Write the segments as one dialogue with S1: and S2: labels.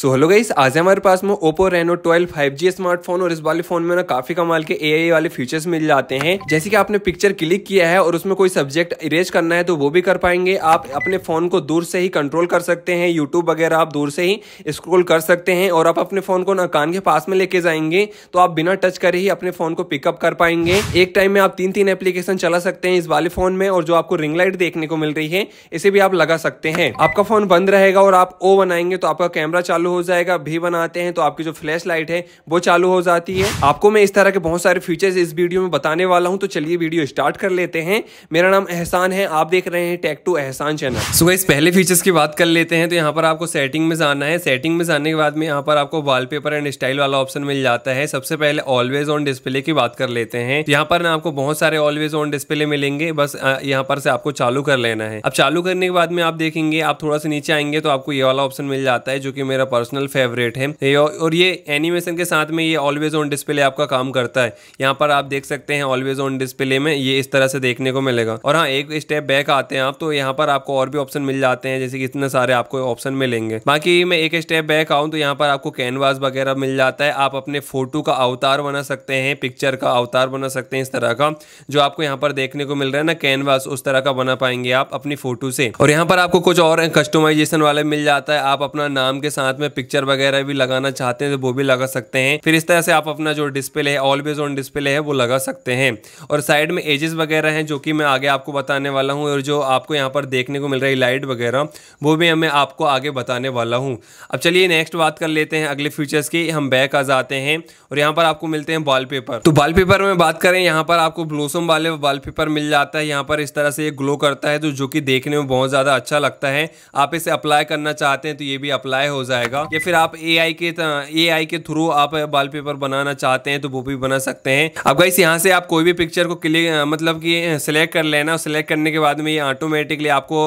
S1: so hello guys आज हमारे पास में ओप्पो रेनो 12 5G स्मार्टफोन और इस वाले फोन में ना काफी कमाल के ए वाले फीचर्स मिल जाते हैं जैसे कि आपने पिक्चर क्लिक किया है और उसमें कोई सब्जेक्ट इरेज करना है तो वो भी कर पाएंगे आप अपने फोन को दूर से ही कंट्रोल कर सकते हैं यूट्यूब वगैरह आप दूर से ही स्क्रोल कर सकते हैं और आप अपने फोन को ना कान के पास में लेके जाएंगे तो आप बिना टच करे ही अपने फोन को पिकअप कर पाएंगे एक टाइम में आप तीन तीन एप्लीकेशन चला सकते हैं इस वाले फोन में और जो आपको रिंग लाइट देखने को मिल रही है इसे भी आप लगा सकते हैं आपका फोन बंद रहेगा और आप ओ बनाएंगे तो आपका कैमरा चालू चालू हो जाएगा भी बनाते हैं तो आपकी जो फ्लैश लाइट है वो चालू हो जाती है आपको मैं इस तरह के बहुत सारे फीचर्स इस वीडियो में बताने वाला हूँ तो चलिए वीडियो स्टार्ट कर लेते हैं मेरा नाम एहसान है आप देख रहे हैं tech to Ehsan channel so इस पहले फीचर्स की बात कर लेते हैं तो यहाँ पर आपको सेटिंग में जाना है सेटिंग में जाने के बाद में यहाँ पर आपको वाल एंड स्टाइल वाला ऑप्शन मिल जाता है सबसे पहले ऑलवेज ऑन डिस्प्ले की बात कर लेते हैं यहाँ पर ना आपको बहुत सारे ऑलवेज ऑन डिस्प्ले मिलेंगे बस यहाँ पर से आपको चालू कर लेना है अब चालू करने के बाद में आप देखेंगे आप थोड़ा सा नीचे आएंगे तो आपको ये वाला ऑप्शन मिल जाता है जो कि मेरा पर्सनल फेवरेट है और ये एनिमेशन के साथ में ये ऑलवेज ऑन डिस्प्ले आपका काम करता है यहाँ पर आप देख सकते हैं ऑलवेज ऑन डिस्प्ले में ये इस तरह से देखने को मिलेगा और हाँ एक स्टेप बैक आते हैं आप तो यहाँ पर आपको और भी ऑप्शन मिल जाते हैं जैसे कि इतने सारे आपको ऑप्शन मिलेंगे बाकी मैं एक स्टेप बैक आऊँ तो यहाँ पर आपको कैनवास वगैरह मिल जाता है आप अपने फोटो का अवतार बना सकते हैं पिक्चर का अवतार बना सकते हैं इस तरह का जो आपको यहाँ पर देखने को मिल रहा है ना कैनवास उस तरह का बना पाएंगे आप अपनी फोटो से और यहाँ पर आपको कुछ और कस्टमाइजेशन वाले मिल जाता है आप अपना नाम के साथ में उसमें पिक्चर वगैरह भी लगाना चाहते हैं तो वो भी लगा सकते हैं फिर इस तरह से आप अपना जो डिस्प्ले है ऑलवेज ऑन डिस्प्ले है वो लगा सकते हैं और साइड में एजेस वगैरह हैं जो कि मैं आगे आपको बताने वाला हूँ और जो आपको यहाँ पर देखने को मिल रही लाइट वगैरह वो भी मैं आपको आगे बताने वाला हूँ अब चलिए नेक्स्ट बात कर लेते हैं अगले फीचर्स की हम बैक आ जाते हैं और यहाँ पर आपको मिलते हैं वॉलपेपर तो वाल में बात करें यहाँ पर आपको ब्लूसम वाले वाल मिल जाता है यहाँ पर इस तरह से ये ग्लो करता है तो जो कि देखने में बहुत ज़्यादा अच्छा लगता है आप इसे अप्लाई करना चाहते हैं तो ये भी अप्लाई हो जाएगा जाएगा या फिर आप ए के ए के थ्रू आप वॉलपेपर बनाना चाहते हैं तो वो भी बना सकते हैं अब गाइस यहाँ से आप कोई भी पिक्चर को क्लिक मतलब कि सिलेक्ट कर लेना सिलेक्ट करने के बाद में ये ऑटोमेटिकली आपको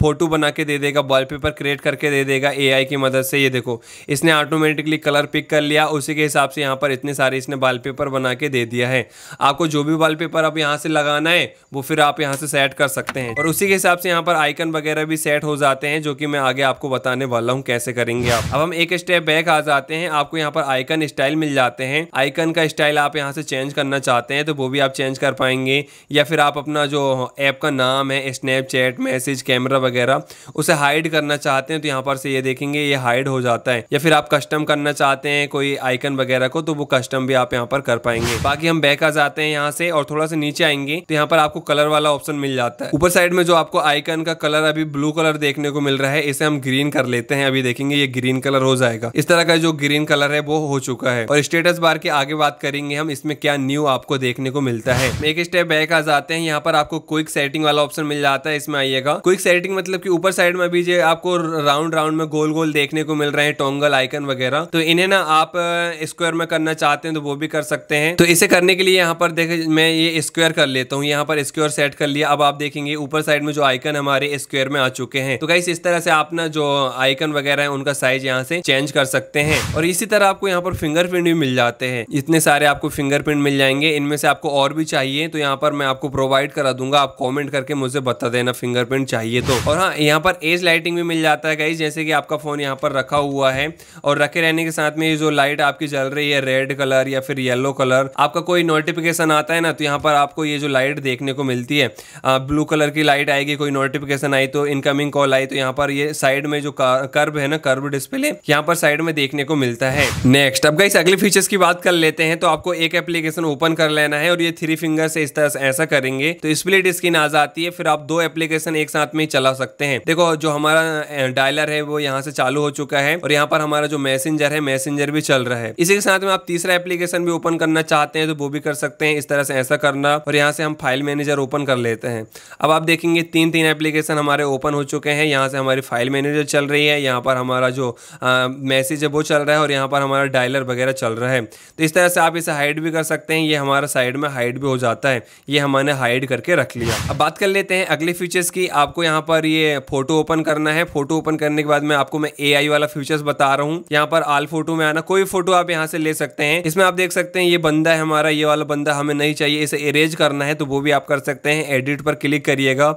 S1: फोटो बना के दे देगा वॉलपेपर क्रिएट करके दे देगा एआई की मदद से ये देखो इसने ऑटोमेटिकली कलर पिक कर लिया उसी के हिसाब से यहाँ पर इतने सारे इसने वॉलपेपर बना के दे दिया है आपको जो भी वाल पेपर आप यहाँ से लगाना है वो फिर आप यहाँ से सेट कर सकते हैं और उसी के हिसाब से यहाँ पर आइकन वगैरह भी सेट हो जाते हैं जो कि मैं आगे आपको बताने वाला हूँ कैसे करेंगे आप अब हम एक स्टेप बैक आ जाते हैं आपको यहाँ पर आइकन स्टाइल मिल जाते हैं आइकन का स्टाइल आप यहाँ से चेंज करना चाहते हैं तो वो भी आप चेंज कर पाएंगे या फिर आप अपना जो ऐप का नाम है स्नैपचैट मैसेज कैमरा वगैरह उसे हाइड करना चाहते हैं तो यहाँ पर से ये देखेंगे ये हाइड हो जाता है या फिर आप कस्टम करना चाहते हैं कोई आइकन वगैरह को तो वो कस्टम भी आप यहाँ पर कर पाएंगे बाकी हम बैक आ जाते हैं यहाँ से और थोड़ा सा नीचे आएंगे तो यहाँ पर आपको कलर वाला ऑप्शन मिल जाता है ऊपर साइड में जो आपको आइकन का कलर अभी ब्लू कलर देखने को मिल रहा है इसे हम ग्रीन कर लेते हैं अभी देखें देखेंगे ये ग्रीन कलर हो जाएगा इस तरह का जो ग्रीन कलर है वो हो चुका है और स्टेटस बार के आगे बात करेंगे हम इसमें क्या न्यू आपको देखने को मिलता है एक स्टेप बैक आ जाते हैं यहाँ पर आपको क्विक सेटिंग वाला ऑप्शन मिल जाता है इसमें आइएगा क्विक सेटिंग मतलब की ऊपर साइड में भी जो आपको राउंड राउंड में गोल गोल देखने को मिल रहे हैं टोंगल आइकन वगैरह तो इन्हें ना आप स्क्वायर में करना चाहते हैं तो वो भी कर सकते हैं तो इसे करने के लिए यहाँ पर देखे मैं ये स्क्वायर कर लेता हूँ यहाँ पर स्क्वायर सेट कर लिया अब आप देखेंगे ऊपर साइड में जो आइकन हमारे स्क्वायर में आ चुके हैं तो कहीं इस तरह से आप ना जो आइकन वगैरह चाहे उनका साइज यहाँ से चेंज कर सकते हैं और इसी तरह आपको यहाँ पर फिंगरप्रिंट भी मिल जाते हैं इतने सारे आपको फिंगरप्रिंट मिल जाएंगे इनमें से आपको और भी चाहिए तो यहाँ पर मैं आपको प्रोवाइड करा दूंगा आप कॉमेंट करके मुझे बता देना फिंगरप्रिंट चाहिए तो और हाँ यहाँ पर एज लाइटिंग भी मिल जाता है गाइज जैसे कि आपका फोन यहाँ पर रखा हुआ है और रखे रहने के साथ में ये जो लाइट आपकी जल रही है रेड कलर या फिर येलो कलर आपका कोई नोटिफिकेशन आता है ना तो यहाँ पर आपको ये जो लाइट देखने को मिलती है ब्लू कलर की लाइट आएगी कोई नोटिफिकेशन आई तो इनकमिंग कॉल आई तो यहाँ पर ये साइड में जो कर्व है ना अपना कर्व डिस्प्ले यहाँ पर साइड में देखने को मिलता है नेक्स्ट अब गाइस अगले फीचर्स की बात कर लेते हैं तो आपको एक एप्लीकेशन ओपन कर लेना है और ये थ्री फिंगर से इस तरह से ऐसा करेंगे तो स्प्लिट स्क्रीन आ जाती है फिर आप दो एप्लीकेशन एक साथ में चला सकते हैं देखो जो हमारा डायलर है वो यहाँ से चालू हो चुका है और यहाँ पर हमारा जो मैसेजर है मैसेजर भी चल रहा है इसी के साथ में आप तीसरा एप्लीकेशन भी ओपन करना चाहते हैं तो वो भी कर सकते हैं इस तरह से ऐसा करना और यहाँ से हम फाइल मैनेजर ओपन कर लेते हैं अब आप देखेंगे तीन तीन एप्लीकेशन हमारे ओपन हो चुके हैं यहाँ से हमारी फाइल मैनेजर चल रही है यहाँ पर हम हमारा जो मैसेज है वो चल रहा है और यहाँ पर हमारा डायलर वगैरह चल रहा है तो इस तरह से आप इसे हाइड भी कर सकते हैं ये हमारा साइड में हाइड भी हो जाता है ये हमारे हाइड करके रख लिया अब बात कर लेते हैं अगले फीचर्स की आपको यहाँ पर ये फोटो ओपन करना है फोटो ओपन करने के बाद में आपको मैं ए वाला फीचर्स बता रहा हूँ यहाँ पर आल फोटो में आना कोई फोटो आप यहाँ से ले सकते हैं इसमें आप देख सकते हैं ये बंदा है हमारा ये वाला बंदा हमें नहीं चाहिए इसे इरेज करना है तो वो भी आप कर सकते हैं एडिट पर क्लिक करिएगा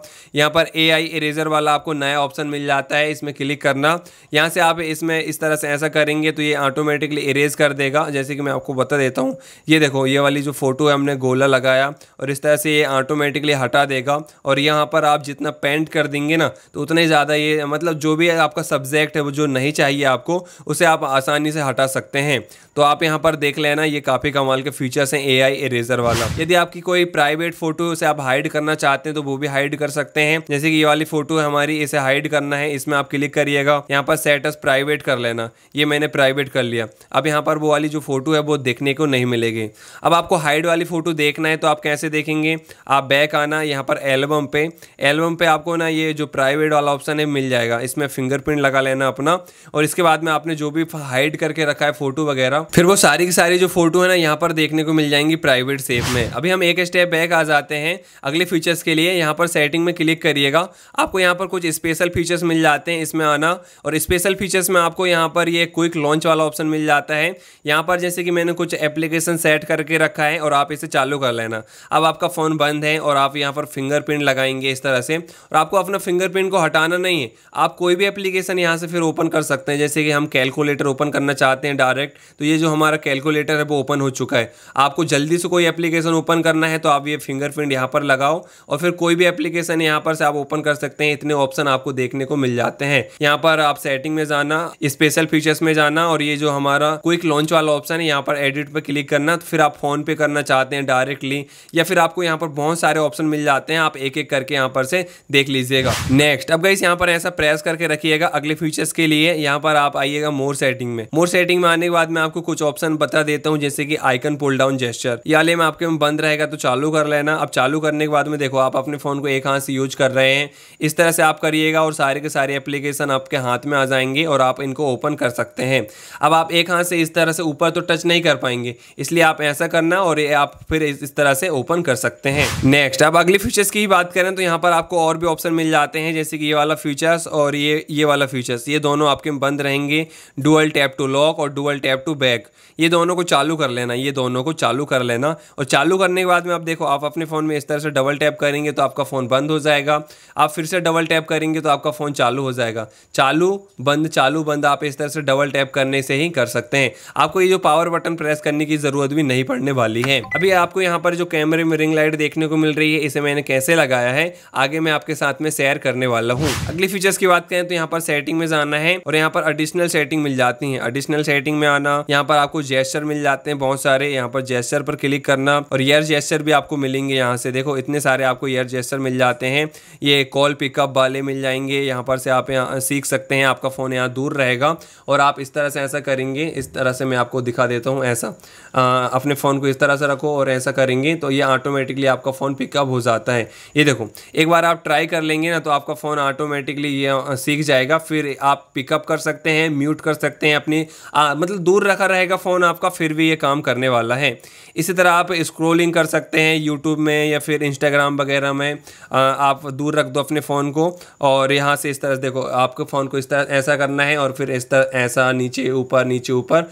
S1: यहाँ पर ए इरेजर वाला आपको नया ऑप्शन मिल जाता है इसमें क्लिक करना यहाँ से आप इसमें इस तरह से ऐसा करेंगे तो ये ऑटोमेटिकली इरेज कर देगा जैसे कि मैं आपको बता देता हूँ ये देखो ये वाली जो फ़ोटो है हमने गोला लगाया और इस तरह से ये ऑटोमेटिकली हटा देगा और यहाँ पर आप जितना पेंट कर देंगे ना तो उतना ही ज़्यादा ये मतलब जो भी आपका सब्जेक्ट है वो जो नहीं चाहिए आपको उसे आप आसानी से हटा सकते हैं तो आप यहाँ पर देख लेना ये काफ़ी कमाल के फीचर्स हैं एआई इरेजर वाला यदि आपकी कोई प्राइवेट फोटो से आप हाइड करना चाहते हैं तो वो भी हाइड कर सकते हैं जैसे कि ये वाली फोटो है हमारी इसे हाइड करना है इसमें आप क्लिक करिएगा यहाँ पर सेटस प्राइवेट कर लेना ये मैंने प्राइवेट कर लिया अब यहाँ पर वो वाली जो फोटो है वो देखने को नहीं मिलेगी अब आपको हाइड वाली फोटो देखना है तो आप कैसे देखेंगे आप बैक आना यहाँ पर एल्बम पे एल्बम पे आपको ना ये जो प्राइवेट वाला ऑप्शन है मिल जाएगा इसमें फिंगरप्रिंट लगा लेना अपना और इसके बाद में आपने जो भी हाइड करके रखा है फोटो वगैरह जाएगा फिर वो सारी की सारी जो फोटो है ना यहाँ पर देखने को मिल जाएंगी प्राइवेट सेफ में अभी हम एक स्टेप बैक आ जाते हैं अगले फीचर्स के लिए यहाँ पर सेटिंग में क्लिक करिएगा आपको यहाँ पर कुछ स्पेशल फीचर्स मिल जाते हैं इसमें आना और स्पेशल फीचर्स में आपको यहाँ पर ये क्विक लॉन्च वाला ऑप्शन मिल जाता है यहाँ पर जैसे कि मैंने कुछ एप्लीकेशन सेट करके रखा है और आप इसे चालू कर लेना अब आपका फ़ोन बंद है और आप यहाँ पर फिंगरप्रिंट लगाएंगे इस तरह से और आपको अपना फिंगरप्रिंट को हटाना नहीं है आप कोई भी एप्लीकेशन यहाँ से फिर ओपन कर सकते हैं जैसे कि हम कैलकुलेटर ओपन करना चाहते हैं डायरेक्ट तो ये ये जो हमारा कैलकुलेटर है वो ओपन हो चुका है आपको जल्दी से कोई एप्लीकेशन ओपन करना है तो आप ये फिंगरप्रिंट यहाँ पर लगाओ और फिर कोई भी एप्लीकेशन यहाँ पर से आप ओपन कर सकते हैं इतने ऑप्शन आपको देखने को मिल जाते हैं यहाँ पर आप सेटिंग में जाना स्पेशल फीचर्स में जाना और ये जो हमारा क्विक लॉन्च वाला ऑप्शन है यहाँ पर एडिट पर क्लिक करना तो फिर आप फोन पे करना चाहते हैं डायरेक्टली या फिर आपको यहाँ पर बहुत सारे ऑप्शन मिल जाते हैं आप एक एक करके यहाँ पर से देख लीजिएगा नेक्स्ट अब गाइस यहाँ पर ऐसा प्रेस करके रखिएगा अगले फीचर्स के लिए यहाँ पर आप आइएगा मोर सेटिंग में मोर सेटिंग में आने के बाद में आपको कुछ ऑप्शन बता देता हूँ जैसे कि आइकन पुल डाउन जेस्टर या ले में आपके में बंद रहेगा तो चालू कर लेना अब चालू करने के बाद में देखो आप अपने फ़ोन को एक हाथ से यूज कर रहे हैं इस तरह से आप करिएगा और सारे के सारे एप्लीकेशन आपके हाथ में आ जाएंगे और आप इनको ओपन कर सकते हैं अब आप एक हाथ से इस तरह से ऊपर तो टच नहीं कर पाएंगे इसलिए आप ऐसा करना और ये आप फिर इस तरह से ओपन कर सकते हैं नेक्स्ट अब अगले फीचर्स की बात करें तो यहाँ पर आपको और भी ऑप्शन मिल जाते हैं जैसे कि ये वाला फीचर्स और ये ये वाला फीचर्स ये दोनों आपके बंद रहेंगे डुअल टैप टू लॉक और dual tap to back back ये दोनों को चालू कर लेना ये दोनों को चालू कर लेना और चालू करने के बाद में आप देखो आप अपने फ़ोन में इस तरह से डबल टैप करेंगे तो आपका फ़ोन बंद हो जाएगा आप फिर से डबल टैप करेंगे तो आपका फ़ोन चालू हो जाएगा चालू बंद चालू बंद आप इस तरह से डबल टैप करने से ही कर सकते हैं आपको ये जो पावर बटन प्रेस करने की ज़रूरत भी नहीं पड़ने वाली है अभी आपको यहाँ पर जो कैमरे में रिंग लाइट देखने को मिल रही है इसे मैंने कैसे लगाया है आगे मैं आपके साथ में शेयर करने वाला हूँ अगली फीचर्स की बात करें तो यहाँ पर सेटिंग में जाना है और यहाँ पर अडिशनल सेटिंग मिल जाती है अडिशनल सेटिंग में आना यहाँ यहाँ पर आपको जेस्टर मिल जाते हैं बहुत सारे यहाँ पर जेस्टर पर क्लिक करना और एयर जेस्टर भी आपको मिलेंगे यहाँ से देखो इतने सारे आपको एयर जेस्टर मिल जाते हैं ये कॉल पिकअप वाले मिल जाएंगे यहाँ पर से आप सीख सकते हैं आपका फ़ोन यहाँ दूर रहेगा और आप इस तरह से ऐसा करेंगे इस तरह से मैं आपको दिखा देता हूँ ऐसा अपने फ़ोन को इस तरह से रखो और ऐसा करेंगे तो ये ऑटोमेटिकली आपका फ़ोन पिकअप हो जाता है ये देखो एक बार आप ट्राई कर लेंगे ना तो आपका फ़ोन ऑटोमेटिकली ये सीख जाएगा फिर आप पिकअप कर सकते हैं म्यूट कर सकते हैं अपनी मतलब दूर रखा रहेगा फ़ोन आपका फिर भी ये काम करने वाला है इसी तरह आप स्क्रोलिंग कर सकते हैं यूट्यूब में या फिर इंस्टाग्राम वगैरह में आप दूर रख दो अपने फ़ोन को और यहाँ से इस तरह से देखो आपके फ़ोन को इस तरह ऐसा करना है और फिर इस तरह ऐसा नीचे ऊपर नीचे ऊपर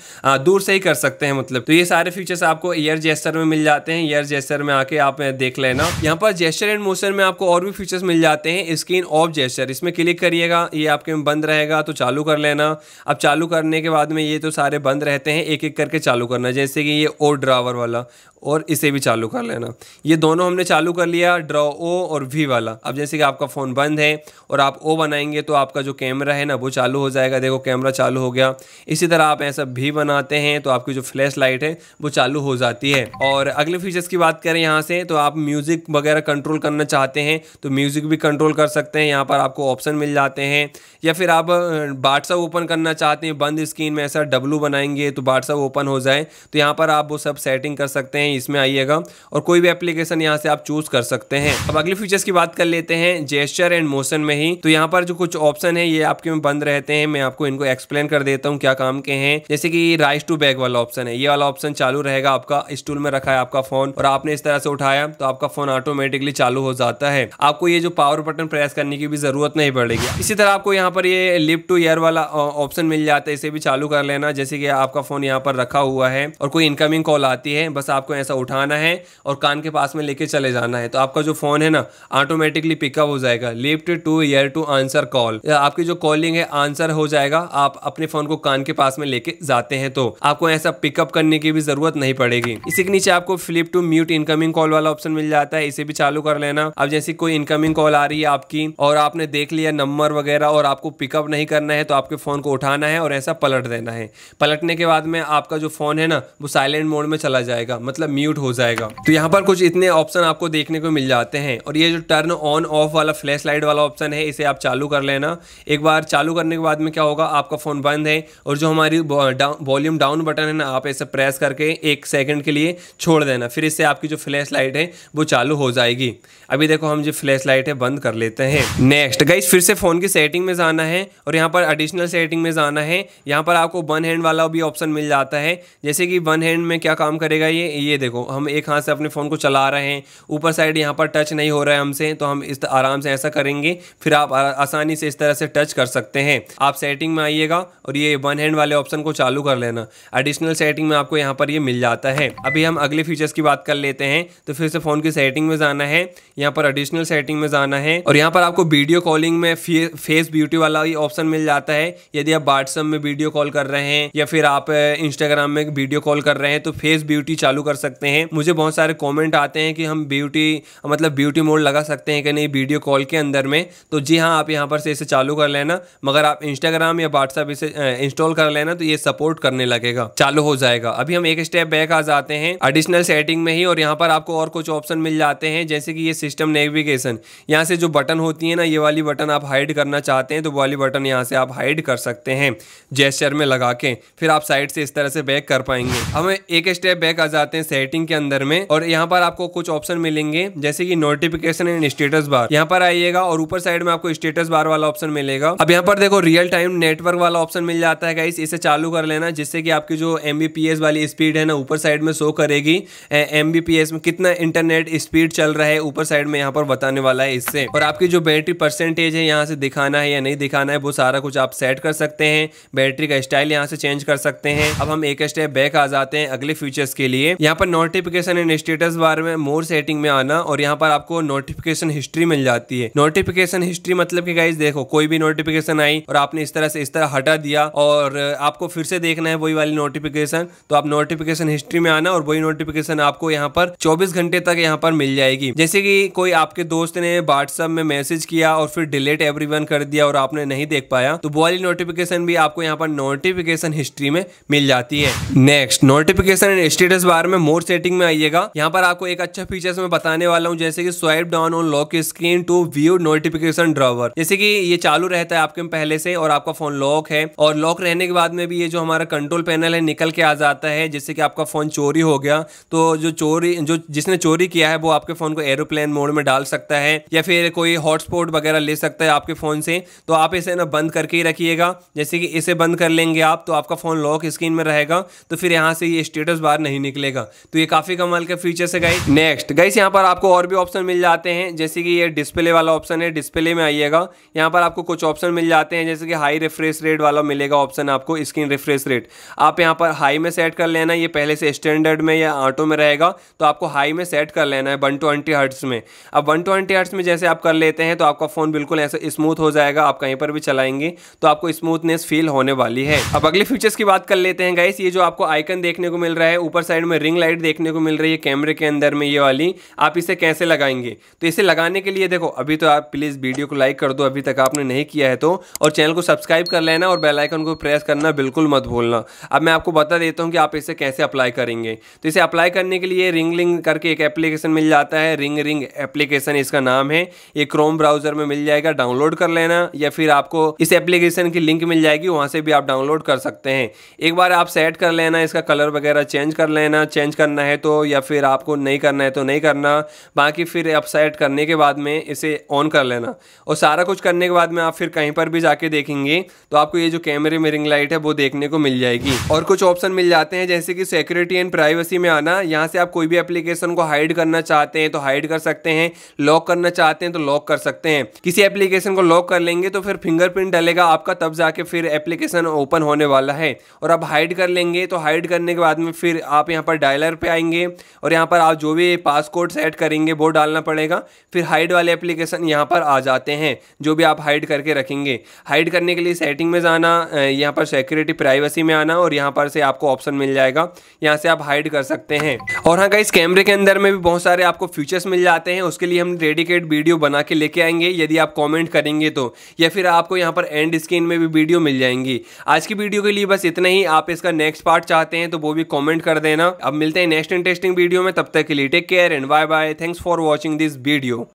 S1: दूर से ही कर सकते हैं मतलब तो ये सारे फीचर्स आपको एयर जेस्टर में मिल जाते हैं एयर जेस्टर में आके आप देख लेना यहाँ पर जेस्टर एंड मोशन में आपको और भी फीचर्स मिल जाते हैं स्क्रीन ऑफ जेस्टर इसमें क्लिक करिएगा ये आपके बंद रहेगा तो चालू कर लेना अब चालू करने के बाद में ये तो सारे बंद रहते हैं हैं एक एक करके चालू करना जैसे कि ये ओ ड्रावर वाला और इसे भी चालू कर लेना ये दोनों हमने चालू कर लिया ड्रॉ ओ और वी वाला अब जैसे कि आपका फ़ोन बंद है और आप ओ बनाएंगे तो आपका जो कैमरा है ना वो चालू हो जाएगा देखो कैमरा चालू हो गया इसी तरह आप ऐसा भी बनाते हैं तो आपकी जो फ्लैश लाइट है वो चालू हो जाती है और अगले फीचर्स की बात करें यहाँ से तो आप म्यूज़िक वगैरह कंट्रोल करना चाहते हैं तो म्यूज़िक भी कंट्रोल कर सकते हैं यहाँ पर आपको ऑप्शन मिल जाते हैं या फिर आप व्हाट्सअप ओपन करना चाहते हैं बंद स्क्रीन में ऐसा डब्लू बनाएंगे तो व्हाट्सअप ओपन हो जाए तो यहाँ पर आप वो सब सेटिंग कर सकते हैं हैं इसमें आइएगा और कोई भी एप्लीकेशन यहाँ से आप चूज कर सकते हैं अब अगले फीचर्स की बात कर लेते हैं जेस्टर एंड मोशन में ही तो यहाँ पर जो कुछ ऑप्शन है ये आपके में बंद रहते हैं मैं आपको इनको एक्सप्लेन कर देता हूँ क्या काम के हैं जैसे कि राइस टू बैग वाला ऑप्शन है ये वाला ऑप्शन चालू रहेगा आपका स्टूल में रखा है आपका फोन और आपने इस तरह से उठाया तो आपका फोन ऑटोमेटिकली चालू हो जाता है आपको ये जो पावर बटन प्रेस करने की भी जरूरत नहीं पड़ेगी इसी तरह आपको यहाँ पर ये लिप टू ईयर वाला ऑप्शन मिल जाता है इसे भी चालू कर लेना जैसे कि आपका फोन यहाँ पर रखा हुआ है और कोई इनकमिंग कॉल आती है बस आपको में ऐसा उठाना है और कान के पास में लेके चले जाना है तो आपका जो फ़ोन है ना ऑटोमेटिकली पिकअप हो जाएगा lift to ear to answer call आपकी जो कॉलिंग है आंसर हो जाएगा आप अपने फ़ोन को कान के पास में लेके जाते हैं तो आपको ऐसा पिकअप करने की भी ज़रूरत नहीं पड़ेगी इसी के नीचे आपको flip to mute incoming call वाला ऑप्शन मिल जाता है इसे भी चालू कर लेना अब जैसे कोई इनकमिंग कॉल आ रही है आपकी और आपने देख लिया नंबर वगैरह और आपको पिकअप नहीं करना है तो आपके फ़ोन को उठाना है और ऐसा पलट देना है पलटने के बाद में आपका जो फ़ोन है ना वो साइलेंट मोड में चला जाएगा मतलब म्यूट हो जाएगा तो यहाँ पर कुछ इतने ऑप्शन आपको देखने को मिल जाते हैं और ये जो टर्न ऑन ऑफ वाला फ्लैश लाइट वाला ऑप्शन है इसे आप चालू कर लेना एक बार चालू करने के बाद में क्या होगा आपका फ़ोन बंद है और जो हमारी वॉल्यूम डाउन बटन है ना आप ऐसे प्रेस करके एक सेकेंड के लिए छोड़ देना फिर इससे आपकी जो फ्लैश लाइट है वो चालू हो जाएगी अभी देखो हम जो फ्लैश लाइट है बंद कर लेते हैं नेक्स्ट गाइस फिर से फ़ोन की सेटिंग में जाना है और यहाँ पर एडिशनल सेटिंग में जाना है यहाँ पर आपको वन हैंड वाला भी ऑप्शन मिल जाता है जैसे कि वन हैंड में क्या काम करेगा ये ये देखो हम एक हाथ से अपने फ़ोन को चला रहे हैं ऊपर साइड यहाँ पर टच नहीं हो रहा है हमसे तो हम इस आराम से ऐसा करेंगे फिर आप आसानी से इस तरह से टच कर सकते हैं आप सेटिंग में आइएगा और ये वन हैंड वाले ऑप्शन को चालू कर लेना एडिशनल सेटिंग में आपको यहाँ पर ये मिल जाता है अभी हम अगले फीचर्स की बात कर लेते हैं तो फिर से फ़ोन की सेटिंग में जाना है यहाँ पर एडिशनल सेटिंग में जाना है और यहाँ पर आपको वीडियो कॉलिंग में फेस ब्यूटी वाला ये ऑप्शन मिल जाता है यदि आप व्हाट्सअप में वीडियो कॉल कर रहे हैं या फिर आप इंस्टाग्राम में वीडियो कॉल कर रहे हैं तो फेस ब्यूटी चालू कर सकते सकते हैं मुझे बहुत सारे कमेंट आते हैं कि हम ब्यूटी मतलब ब्यूटी मोड लगा सकते हैं कि नहीं वीडियो कॉल के अंदर में तो जी हाँ आप यहाँ पर से इसे चालू कर लेना मगर आप इंस्टाग्राम या व्हाट्सअप इसे इंस्टॉल कर लेना तो ये सपोर्ट करने लगेगा चालू हो जाएगा अभी हम एक स्टेप बैक आ जाते हैं एडिशनल सेटिंग में ही और यहाँ पर आपको और कुछ ऑप्शन मिल जाते हैं जैसे कि ये सिस्टम नेविगेशन यहाँ से जो बटन होती है ना ये वाली बटन आप हाइड करना चाहते हैं तो वाली बटन यहाँ से आप हाइड कर सकते हैं जेस्चर में लगा के फिर आप साइड से इस तरह से बैक कर पाएंगे हम एक स्टेप बैक आ जाते हैं सेटिंग के अंदर में और यहाँ पर आपको कुछ ऑप्शन मिलेंगे जैसे कि नोटिफिकेशन एंड स्टेटस बार यहाँ पर आइएगा और ऊपर साइड में आपको स्टेटस बार वाला ऑप्शन मिलेगा अब यहाँ पर देखो रियल टाइम नेटवर्क वाला ऑप्शन मिल जाता है इसे चालू कर लेना जिससे कि आपकी जो एम वाली स्पीड है ना ऊपर साइड में शो करेगी एम में कितना इंटरनेट स्पीड चल रहा है ऊपर साइड में यहाँ पर बताने वाला है इससे और आपकी जो बैटरी परसेंटेज है यहाँ से दिखाना है या नहीं दिखाना है वो सारा कुछ आप सेट कर सकते हैं बैटरी का स्टाइल यहाँ से चेंज कर सकते हैं अब हम एक स्टेप बैक आ जाते हैं अगले फ्यूचर्स के लिए यहाँ पर नोटिफिकेशन एंड स्टेटस बार में मोर सेटिंग में आना और यहाँ पर आपको नोटिफिकेशन हिस्ट्री मिल जाती है नोटिफिकेशन हिस्ट्री मतलब कि गाइज देखो कोई भी नोटिफिकेशन आई और आपने इस तरह से इस तरह हटा दिया और आपको फिर से देखना है वही वाली नोटिफिकेशन तो आप नोटिफिकेशन हिस्ट्री में आना और वही नोटिफिकेशन आपको यहाँ पर चौबीस घंटे तक यहाँ पर मिल जाएगी जैसे की कोई आपके दोस्त ने व्हाट्सअप में मैसेज किया और फिर डिलीट एवरी कर दिया और आपने नहीं देख पाया तो वो वाली नोटिफिकेशन भी आपको यहाँ पर नोटिफिकेशन हिस्ट्री में मिल जाती है next notification and status bar में मोर सेटिंग में आइएगा यहाँ पर आपको एक अच्छा फीचर मैं बताने वाला हूँ जैसे कि swipe down on lock screen to view notification drawer जैसे कि ये चालू रहता है आपके पहले से और आपका फोन लॉक है और लॉक रहने के बाद में भी ये जो हमारा कंट्रोल पैनल है निकल के आ जाता है जैसे कि आपका फोन चोरी हो गया तो जो चोरी जो जिसने चोरी किया है वो आपके फोन को एरोप्लेन मोड में डाल सकता है या फिर कोई हॉटस्पॉट वगैरह ले सकता है आपके फोन से तो आप इसे ना बंद करके ही रखिएगा जैसे कि इसे बंद कर लेंगे आप तो आपका फोन लॉक स्क्रीन में रहेगा तो फिर यहाँ से ये स्टेटस बार नहीं निकलेगा तो ये काफ़ी कमाल के फीचर्स है गाइस नेक्स्ट गाइस यहाँ पर आपको और भी ऑप्शन मिल जाते हैं जैसे कि ये डिस्प्ले वाला ऑप्शन है डिस्प्ले में आइएगा यहाँ पर आपको कुछ ऑप्शन मिल जाते हैं जैसे कि हाई रिफ्रेश रेट वाला मिलेगा ऑप्शन आपको स्क्रीन रिफ्रेश रेट आप यहाँ पर हाई में सेट कर लेना ये पहले से स्टैंडर्ड में या ऑटो में रहेगा तो आपको हाई में सेट कर लेना है वन ट्वेंटी हर्ट्स में अब वन ट्वेंटी हर्ट्स में जैसे आप कर लेते हैं तो आपका फ़ोन बिल्कुल ऐसा स्मूथ हो जाएगा आप कहीं पर भी चलाएंगे तो आपको स्मूथनेस फील होने वाली है अब अगले फीचर्स की बात कर लेते हैं गाइस ये जो आपको आइकन देखने को मिल रहा है ऊपर साइड में रिंग लाइट लाइट देखने को मिल रही है कैमरे के अंदर में ये वाली आप इसे कैसे लगाएंगे तो इसे लगाने के लिए देखो अभी तो आप प्लीज़ वीडियो को लाइक कर दो अभी तक आपने नहीं किया है तो और चैनल को सब्सक्राइब कर लेना और बेलाइकन को प्रेस करना बिल्कुल मत भूलना अब मैं आपको बता देता हूँ कि आप इसे कैसे अप्लाई करेंगे तो इसे अप्लाई करने के लिए रिंग लिंग करके एक एप्लीकेशन मिल जाता है रिंग रिंग एप्लीकेशन इसका नाम है ये क्रोम ब्राउजर में मिल जाएगा डाउनलोड कर लेना या फिर आपको इस एप्लीकेशन की लिंक मिल जाएगी वहां से भी आप डाउनलोड कर सकते हैं एक बार आप सेट कर लेना इसका कलर वगैरह चेंज कर लेना चेंज करना है तो या फिर आपको नहीं करना है तो नहीं करना बाकी फिर अपसाइड करने के बाद में इसे ऑन कर लेना और सारा कुछ करने के बाद में आप फिर कहीं पर भी जाके देखेंगे तो आपको ये जो कैमरे में रिंग लाइट है वो देखने को मिल जाएगी और कुछ ऑप्शन मिल जाते हैं जैसे कि सिक्योरिटी एंड प्राइवेसी में आना यहाँ से आप कोई भी एप्लीकेशन को हाइड करना चाहते हैं तो हाइड कर सकते हैं लॉक करना चाहते हैं तो लॉक कर सकते हैं किसी एप्लीकेशन को लॉक कर लेंगे तो फिर फिंगरप्रिंट डलेगा आपका तब जाके फिर एप्लीकेशन ओपन होने वाला है और आप हाइड कर लेंगे तो हाइड करने के बाद में फिर आप यहाँ पर डायलर एरर पे आएंगे और यहाँ पर आप जो भी पास कोड सेट करेंगे वो डालना पड़ेगा फिर हाइड वाले एप्लीकेशन यहाँ पर आ जाते हैं जो भी आप हाइड करके रखेंगे हाइड करने के लिए सेटिंग में जाना यहाँ पर सिक्योरिटी प्राइवेसी में आना और यहाँ पर से आपको ऑप्शन मिल जाएगा यहाँ से आप हाइड कर सकते हैं और हाँ इस कैमरे के अंदर में भी बहुत सारे आपको फीचर्स मिल जाते हैं उसके लिए हम डेडिकेट वीडियो बना के लेके आएंगे यदि आप कॉमेंट करेंगे तो या फिर आपको यहाँ पर एंड स्क्रीन में भी वीडियो मिल जाएंगी आज की वीडियो के लिए बस इतना ही आप इसका नेक्स्ट पार्ट चाहते हैं तो वो भी कॉमेंट कर देना अब मिलते मिलते हैं नेक्स्ट इंटरेस्टिंग वीडियो में तब तक के लिए take care and bye bye thanks for watching this video